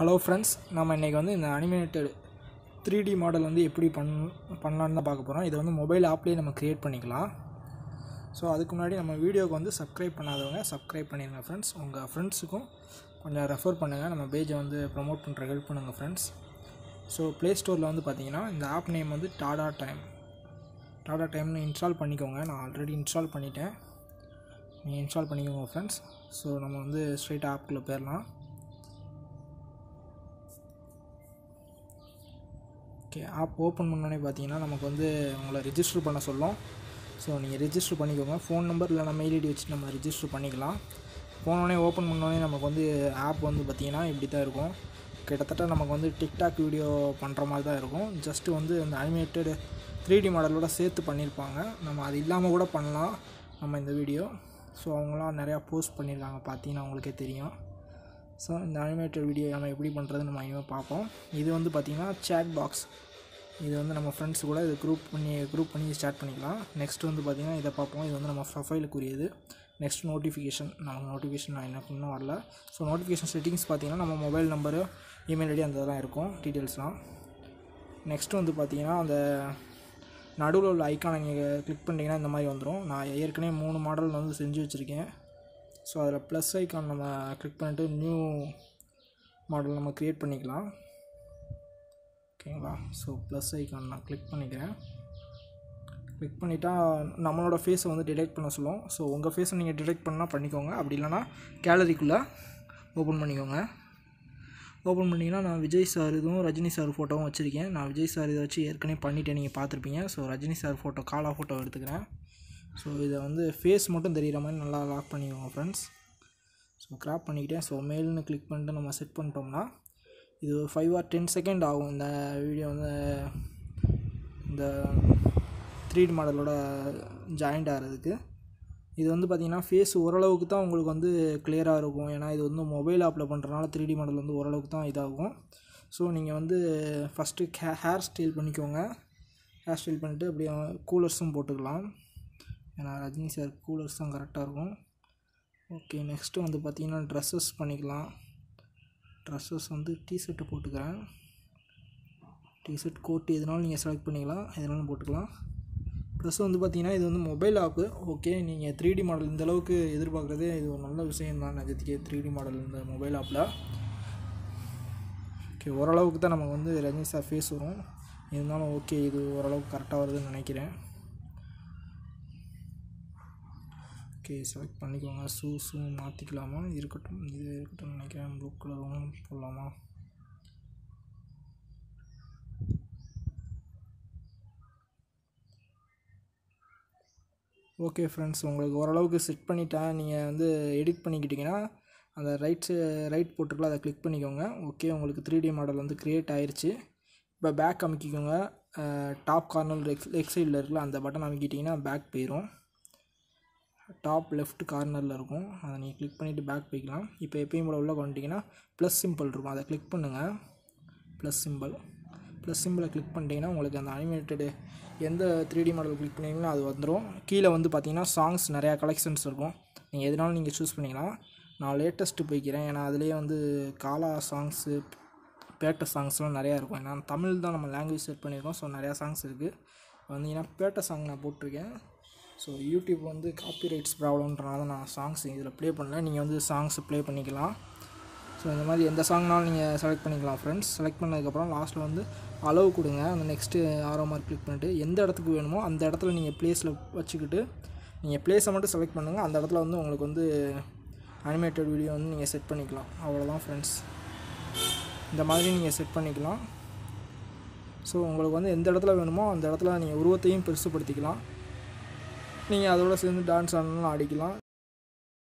hello friends நம்ம இன்றைக்கி வந்து இந்த அனிமேட்டட் த்ரீ டி மாடல் வந்து எப்படி பண் பண்ணலான்னு தான் பார்க்க போகிறோம் இதை வந்து மொபைல் ஆப்லேயே நம்ம க்ரியேட் பண்ணிக்கலாம் ஸோ அதுக்கு முன்னாடி நம்ம வீடியோக்கு வந்து சப்ஸ்கிரைப் பண்ணாதவங்க சப்ஸ்கிரைப் பண்ணிடுங்க ஃப்ரெண்ட்ஸ் உங்கள் ஃப்ரெண்ட்ஸுக்கும் கொஞ்சம் ரெஃபர் பண்ணுங்கள் நம்ம பேஜை வந்து ப்ரமோட் பண்ணுற ஹெல்ப் பண்ணுங்கள் ஃப்ரெண்ட்ஸ் ஸோ ப்ளே ஸ்டோரில் வந்து பார்த்தீங்கன்னா இந்த ஆப் நேம் வந்து டாடா டைம் டாடா டைம்னு இன்ஸ்டால் பண்ணிக்கோங்க நான் ஆல்ரெடி இன்ஸ்டால் பண்ணிட்டேன் நீங்கள் இன்ஸ்டால் பண்ணிக்கோங்க ஃப்ரெண்ட்ஸ் ஸோ நம்ம வந்து ஸ்ட்ரைட் ஆப்புக்குள்ளே போயிடலாம் ஓகே ஆப் ஓப்பன் பண்ணோன்னே பார்த்தீங்கன்னா நமக்கு வந்து உங்களை ரிஜிஸ்டர் பண்ண சொல்லும் ஸோ நீங்கள் ரிஜிஸ்டர் பண்ணிக்கோங்க ஃபோன் நம்பர் இல்லைனா மெயில் ஐடி வச்சு நம்ம ரிஜிஸ்டர் பண்ணிக்கலாம் போனோடனே ஓப்பன் பண்ணோடனே நமக்கு வந்து ஆப் வந்து பார்த்திங்கன்னா இப்படி தான் இருக்கும் கிட்டத்தட்ட நமக்கு வந்து டிக்டாக் வீடியோ பண்ணுற மாதிரி தான் இருக்கும் ஜஸ்ட்டு வந்து அந்த அனிமேட்டடு த்ரீ டி மாடலோட சேர்த்து பண்ணியிருப்பாங்க நம்ம அது இல்லாமல் கூட பண்ணலாம் நம்ம இந்த வீடியோ ஸோ அவங்களாம் நிறையா போஸ்ட் பண்ணியிருக்காங்க பார்த்தீங்கன்னா அவங்களுக்கே தெரியும் ஸோ இந்த அனிமேட்டர் வீடியோ நம்ம எப்படி பண்ணுறதுன்னு நம்ம இனிமேல் பார்ப்போம் இது வந்து பார்த்திங்கன்னா சேட் பாக்ஸ் இது வந்து நம்ம ஃப்ரெண்ட்ஸ் கூட இது குரூப் பண்ணி குரூப் பண்ணி ஸ்டார்ட் பண்ணிக்கலாம் நெக்ஸ்ட் வந்து பார்த்திங்கன்னா இதை பார்ப்போம் இது வந்து நம்ம ப்ரொஃபைலுக்குரியது நெக்ஸ்ட் நோட்டிஃபிகேஷன் நம்ம நோட்டிஃபிகேஷன் நான் என்ன பண்ணும் வரல ஸோ நோட்டிஃபிகேஷன் செட்டிங்ஸ் பார்த்திங்கன்னா நம்ம மொபைல் நம்பரு இமெயில் ஐடி அந்ததெல்லாம் இருக்கும் டீட்டெயில்ஸ்லாம் நெக்ஸ்ட் வந்து பார்த்திங்கன்னா அந்த நடுவில் உள்ள ஐக்கானை நீங்கள் கிளிக் பண்ணிங்கன்னா இந்த மாதிரி வந்துடும் நான் ஏற்கனவே மூணு மாடல் வந்து செஞ்சு வச்சுருக்கேன் ஸோ அதில் ப்ளஸ் ஐக்கான் நம்ம கிளிக் பண்ணிட்டு நியூ மாடல் நம்ம க்ரியேட் பண்ணிக்கலாம் ஓகேங்களா ஸோ ப்ளஸ் ஐக்கான் நான் கிளிக் பண்ணிக்கிறேன் கிளிக் பண்ணிட்டா நம்மளோட ஃபேஸை வந்து டிடெக்ட் பண்ண சொல்லுவோம் ஸோ உங்கள் ஃபேஸை நீங்கள் டிடெக்ட் பண்ணால் பண்ணிக்கோங்க அப்படி இல்லைனா கேலரிக்குள்ளே ஓப்பன் பண்ணிக்கோங்க ஓப்பன் பண்ணிங்கன்னா நான் விஜய் சார் இதுவும் ரஜினி சார் ஃபோட்டோவும் வச்சுருக்கேன் நான் விஜய் சார் இதை வச்சு ஏற்கனவே பண்ணிவிட்டு நீங்கள் பார்த்துருப்பீங்க so Rajini sir photo Kaala photo எடுத்துக்கிறேன் ஸோ இதை வந்து ஃபேஸ் மட்டும் தெரிகிற மாதிரி நல்லா லாக் பண்ணிக்கோங்க ஃப்ரெண்ட்ஸ் ஸோ க்ராப் பண்ணிக்கிட்டேன் ஸோ மேல்னு கிளிக் பண்ணிட்டு நம்ம செட் பண்ணிட்டோம்னா இது ஒரு ஃபைவ் ஆர் டென் செகண்ட் ஆகும் இந்த வீடியோ வந்து இந்த டி மாடலோட ஜாயிண்ட் ஆகிறதுக்கு இது வந்து பார்த்திங்கன்னா ஃபேஸ் ஓரளவுக்கு தான் உங்களுக்கு வந்து கிளியராக இருக்கும் ஏன்னா இது வந்து மொபைல் ஆப்பில் பண்ணுறதுனால த்ரீ டி மாடல் வந்து ஓரளவுக்கு தான் இதாகும் ஸோ நீங்கள் வந்து ஃபஸ்ட்டு ஹே ஹேர் ஸ்டைல் பண்ணிக்கோங்க ஹேர் ஸ்டைல் பண்ணிவிட்டு அப்படியே கூலர்ஸும் போட்டுக்கலாம் ஏன்னா ரஜினி சார் கூலர்ஸ் தான் கரெக்டாக இருக்கும் ஓகே நெக்ஸ்ட்டு வந்து பார்த்திங்கன்னா ட்ரெஸ்ஸஸ் பண்ணிக்கலாம் ட்ரெஸ்ஸஸ் வந்து டிஷர்ட்டு போட்டுக்கிறேன் டிஷர்ட் கோட்டு எதுனாலும் நீங்கள் செலக்ட் பண்ணிக்கலாம் எதுனாலும் போட்டுக்கலாம் ப்ளஸ் வந்து பார்த்திங்கன்னா இது வந்து மொபைல் ஆப்பு ஓகே நீங்கள் த்ரீ டி மாடல் இந்தளவுக்கு எதிர்பார்க்குறதே எதிர்பார்க்குறது இது ஒரு நல்ல விஷயம் தான் நிஜத்துக்கே த்ரீ டி மாடல் இந்த மொபைல் ஆப்பில் ஓகே ஓரளவுக்கு தான் நமக்கு வந்து ரஜினி சார் ஃபேஸ் வரும் இருந்தாலும் ஓகே இது ஓரளவுக்கு கரெக்டாக வருதுன்னு நினைக்கிறேன் ஓகே செலக்ட் பண்ணிக்கோங்க ஷூஸும் மாற்றிக்கலாமா இருக்கட்டும் இது இருக்கட்டும் நினைக்கிறேன் ப்ளூ கலரும் போடலாமா ஓகே ஃப்ரெண்ட்ஸ் உங்களுக்கு ஓரளவுக்கு செட் பண்ணிட்டேன் நீங்கள் வந்து எடிட் பண்ணிக்கிட்டிங்கன்னா அந்த ரைட் ரைட் போட்டுருக்கலாம் அதை கிளிக் பண்ணிக்கோங்க ஓகே உங்களுக்கு த்ரீ டி மாடல் வந்து க்ரியேட் ஆயிடுச்சு இப்போ back அமைக்கிக்கோங்க top corner leg leg சைடில் இருக்குல்ல அந்த பட்டன் அமைக்கிட்டிங்கன்னா பேக் போயிடும் டாப் லெஃப்ட் கார்னரில் இருக்கும் அதை நீங்கள் கிளிக் பண்ணிவிட்டு பேக் போய்க்கலாம் இப்போ எப்பயும் போல் உள்ளே கொண்டுட்டிங்கன்னா ப்ளஸ் சிம்பிள் இருக்கும் அதை கிளிக் பண்ணுங்கள் ப்ளஸ் சிம்பிள் ப்ளஸ் சிம்பிளை கிளிக் பண்ணிட்டீங்கன்னா உங்களுக்கு அந்த அனிமேட்டடு எந்த த்ரீ டி மாடல் கிளிக் பண்ணிங்களோ அது வந்துடும் கீழே வந்து பார்த்தீங்கன்னா சாங்ஸ் நிறையா கலெக்ஷன்ஸ் இருக்கும் நீங்கள் எதுனாலும் நீங்கள் சூஸ் பண்ணிக்கலாம் நான் லேட்டஸ்ட்டு போய்க்கிறேன் ஏன்னா அதுலேயே வந்து காலா சாங்ஸு பேட்ட சாங்ஸ்லாம் நிறையா இருக்கும் ஏன்னா தமிழ் தான் நம்ம லாங்குவேஜ் செட் பண்ணியிருக்கோம் ஸோ நிறையா சாங்ஸ் இருக்குது வந்தீங்கன்னா பேட்ட சாங் நான் போட்டிருக்கேன் ஸோ யூடியூப் வந்து காப்பிரைட்ஸ் ப்ராப்ளம்ன்றனால நான் சாங்ஸ் இதில் ப்ளே பண்ணல நீங்கள் வந்து சாங்ஸ் ப்ளே பண்ணிக்கலாம் ஸோ இந்த மாதிரி எந்த சாங்னாலும் நீங்கள் செலக்ட் பண்ணிக்கலாம் ஃப்ரெண்ட்ஸ் செலக்ட் பண்ணதுக்கப்புறம் லாஸ்ட்டில் வந்து அளவு கொடுங்க அந்த நெக்ஸ்ட்டு ஆரோ மார்க் கிளிக் பண்ணிட்டு எந்த இடத்துக்கு வேணுமோ அந்த இடத்துல நீங்கள் ப்ளேஸில் வச்சுக்கிட்டு நீங்கள் ப்ளேஸை மட்டும் செலக்ட் பண்ணுங்கள் அந்த இடத்துல வந்து உங்களுக்கு வந்து அனிமேட்டட் வீடியோ வந்து நீங்கள் செட் பண்ணிக்கலாம் அவ்வளோதான் ஃப்ரெண்ட்ஸ் இந்த மாதிரி நீங்கள் செட் பண்ணிக்கலாம் ஸோ உங்களுக்கு வந்து எந்த இடத்துல வேணுமோ அந்த இடத்துல நீங்கள் உருவத்தையும் பெருசுப்படுத்திக்கலாம் நீங்கள் அதோடு சேர்ந்து டான்ஸ் ஆடணும்னா ஆடிக்கலாம்